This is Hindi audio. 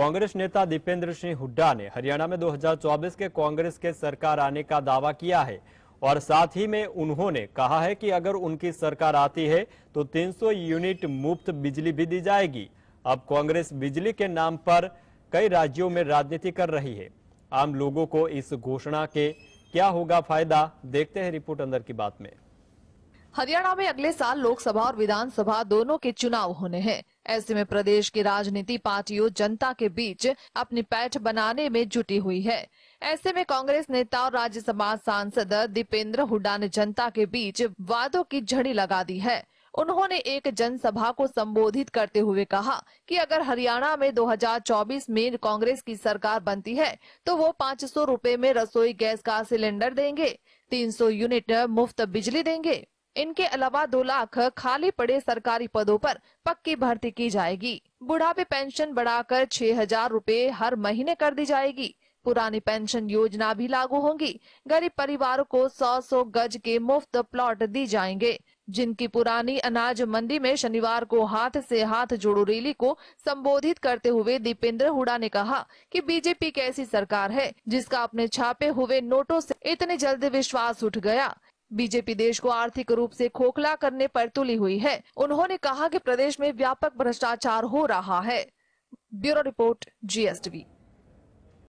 कांग्रेस नेता दीपेंद्र सिंह हुड्डा ने हरियाणा में 2024 के कांग्रेस के सरकार आने का दावा किया है और साथ ही में उन्होंने कहा है कि अगर उनकी सरकार आती है तो 300 यूनिट मुफ्त बिजली भी दी जाएगी अब कांग्रेस बिजली के नाम पर कई राज्यों में राजनीति कर रही है आम लोगों को इस घोषणा के क्या होगा फायदा देखते हैं रिपोर्ट अंदर की बात में हरियाणा में अगले साल लोकसभा और विधानसभा दोनों के चुनाव होने हैं ऐसे में प्रदेश की राजनीति पार्टियों जनता के बीच अपनी पैठ बनाने में जुटी हुई है ऐसे में कांग्रेस नेता और राज्यसभा सांसद दीपेंद्र हुड्डा ने जनता के बीच वादों की झड़ी लगा दी है उन्होंने एक जनसभा को संबोधित करते हुए कहा कि अगर हरियाणा में 2024 में कांग्रेस की सरकार बनती है तो वो पाँच सौ में रसोई गैस का सिलेंडर देंगे 300 यूनिट मुफ्त बिजली देंगे इनके अलावा दो लाख खाली पड़े सरकारी पदों पर पक्की भर्ती की जाएगी बुढ़ापे पेंशन बढ़ाकर छह हजार रूपए हर महीने कर दी जाएगी पुरानी पेंशन योजना भी लागू होगी गरीब परिवारों को सौ सौ गज के मुफ्त प्लॉट दी जाएंगे जिनकी पुरानी अनाज मंडी में शनिवार को हाथ से हाथ जोड़ो रैली को संबोधित करते हुए दीपेंद्र हुडा ने कहा कि बीजेपी कैसी सरकार है जिसका अपने छापे हुए नोटों से इतने जल्दी विश्वास उठ गया बीजेपी देश को आर्थिक रूप से खोखला करने पर तुली हुई है उन्होंने कहा कि प्रदेश में व्यापक भ्रष्टाचार हो रहा है ब्यूरो रिपोर्ट जीएसटीवी